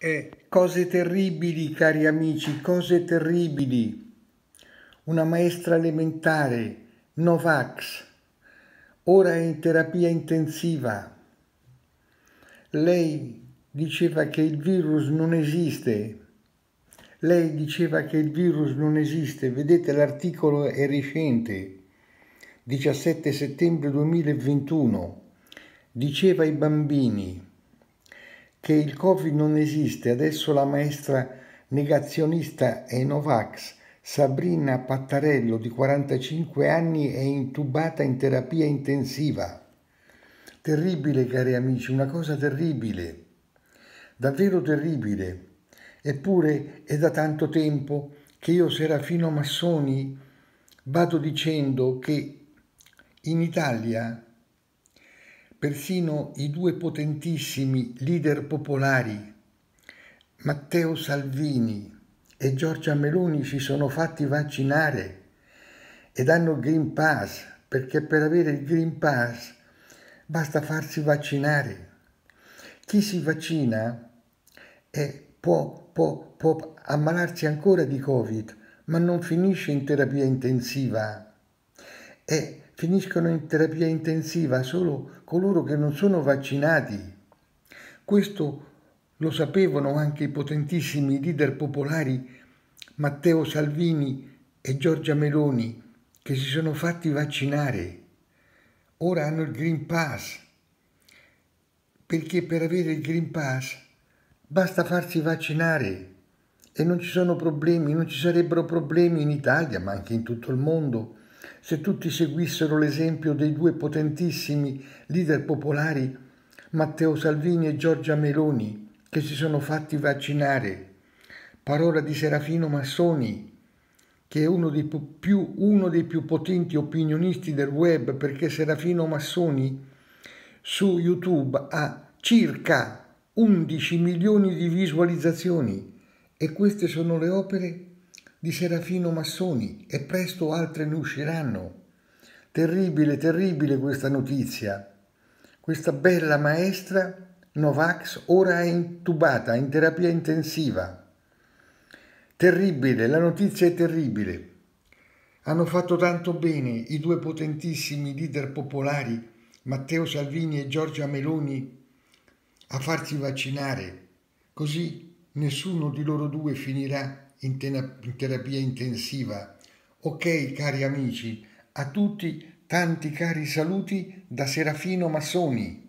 Eh, cose terribili, cari amici, cose terribili. Una maestra elementare, Novax, ora è in terapia intensiva. Lei diceva che il virus non esiste. Lei diceva che il virus non esiste. Vedete, l'articolo è recente, 17 settembre 2021. Diceva ai bambini che il Covid non esiste. Adesso la maestra negazionista e Novax Sabrina Pattarello di 45 anni è intubata in terapia intensiva. Terribile, cari amici, una cosa terribile, davvero terribile. Eppure è da tanto tempo che io, Serafino Massoni, vado dicendo che in Italia persino i due potentissimi leader popolari, Matteo Salvini e Giorgia Meloni, si sono fatti vaccinare ed hanno il Green Pass, perché per avere il Green Pass basta farsi vaccinare. Chi si vaccina è, può, può, può ammalarsi ancora di Covid, ma non finisce in terapia intensiva e finiscono in terapia intensiva solo coloro che non sono vaccinati. Questo lo sapevano anche i potentissimi leader popolari Matteo Salvini e Giorgia Meloni, che si sono fatti vaccinare. Ora hanno il Green Pass, perché per avere il Green Pass basta farsi vaccinare e non ci sono problemi, non ci sarebbero problemi in Italia, ma anche in tutto il mondo se tutti seguissero l'esempio dei due potentissimi leader popolari Matteo Salvini e Giorgia Meloni, che si sono fatti vaccinare. Parola di Serafino Massoni, che è uno dei più, uno dei più potenti opinionisti del web, perché Serafino Massoni su YouTube ha circa 11 milioni di visualizzazioni e queste sono le opere di Serafino Massoni e presto altre ne usciranno. Terribile, terribile questa notizia. Questa bella maestra Novax ora è intubata in terapia intensiva. Terribile, la notizia è terribile. Hanno fatto tanto bene i due potentissimi leader popolari, Matteo Salvini e Giorgia Meloni, a farsi vaccinare, così nessuno di loro due finirà in, in terapia intensiva. Ok, cari amici, a tutti tanti cari saluti da Serafino Massoni.